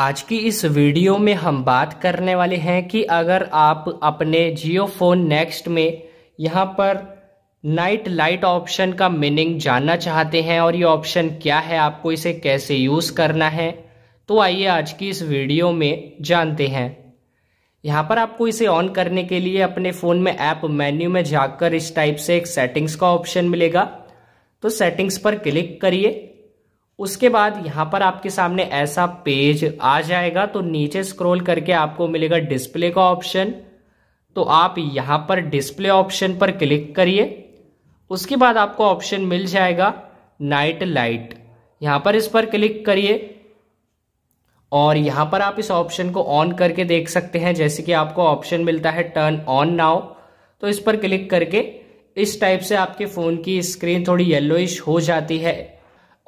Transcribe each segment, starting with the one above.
आज की इस वीडियो में हम बात करने वाले हैं कि अगर आप अपने जियो फोन नेक्स्ट में यहाँ पर नाइट लाइट ऑप्शन का मीनिंग जानना चाहते हैं और ये ऑप्शन क्या है आपको इसे कैसे यूज़ करना है तो आइए आज की इस वीडियो में जानते हैं यहाँ पर आपको इसे ऑन करने के लिए अपने फ़ोन में ऐप मेन्यू में जाकर इस टाइप से एक सेटिंग्स का ऑप्शन मिलेगा तो सेटिंग्स पर क्लिक करिए उसके बाद यहाँ पर आपके सामने ऐसा पेज आ जाएगा तो नीचे स्क्रॉल करके आपको मिलेगा डिस्प्ले का ऑप्शन तो आप यहाँ पर डिस्प्ले ऑप्शन पर क्लिक करिए उसके बाद आपको ऑप्शन मिल जाएगा नाइट लाइट यहाँ पर इस पर क्लिक करिए और यहाँ पर आप इस ऑप्शन को ऑन करके देख सकते हैं जैसे कि आपको ऑप्शन मिलता है टर्न ऑन नाउ तो इस पर क्लिक करके इस टाइप से आपके फ़ोन की स्क्रीन थोड़ी येलोइश हो जाती है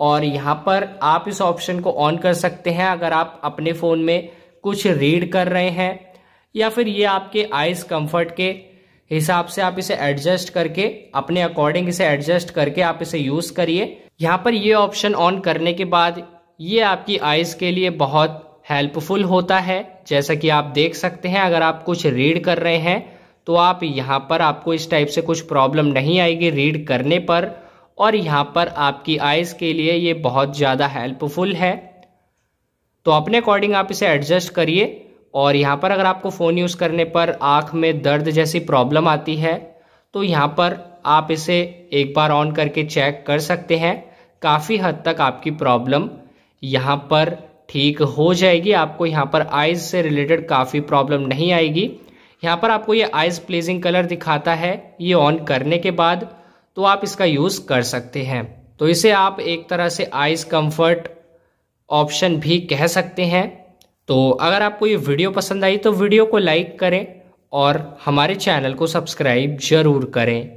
और यहाँ पर आप इस ऑप्शन को ऑन कर सकते हैं अगर आप अपने फ़ोन में कुछ रीड कर रहे हैं या फिर ये आपके आइज़ कंफर्ट के हिसाब से आप इसे एडजस्ट करके अपने अकॉर्डिंग इसे एडजस्ट करके आप इसे यूज़ करिए यहाँ पर ये ऑप्शन ऑन करने के बाद ये आपकी आइज़ के लिए बहुत हेल्पफुल होता है जैसा कि आप देख सकते हैं अगर आप कुछ रीड कर रहे हैं तो आप यहाँ पर आपको इस टाइप से कुछ प्रॉब्लम नहीं आएगी रीड करने पर और यहाँ पर आपकी आइज़ के लिए ये बहुत ज़्यादा हेल्पफुल है तो अपने अकॉर्डिंग आप इसे एडजस्ट करिए और यहाँ पर अगर आपको फ़ोन यूज़ करने पर आँख में दर्द जैसी प्रॉब्लम आती है तो यहाँ पर आप इसे एक बार ऑन करके चेक कर सकते हैं काफ़ी हद तक आपकी प्रॉब्लम यहाँ पर ठीक हो जाएगी आपको यहाँ पर आइज़ से रिलेटेड काफ़ी प्रॉब्लम नहीं आएगी यहाँ पर आपको ये आइज़ प्लेजिंग कलर दिखाता है ये ऑन करने के बाद तो आप इसका यूज़ कर सकते हैं तो इसे आप एक तरह से आइस कंफर्ट ऑप्शन भी कह सकते हैं तो अगर आपको ये वीडियो पसंद आई तो वीडियो को लाइक करें और हमारे चैनल को सब्सक्राइब जरूर करें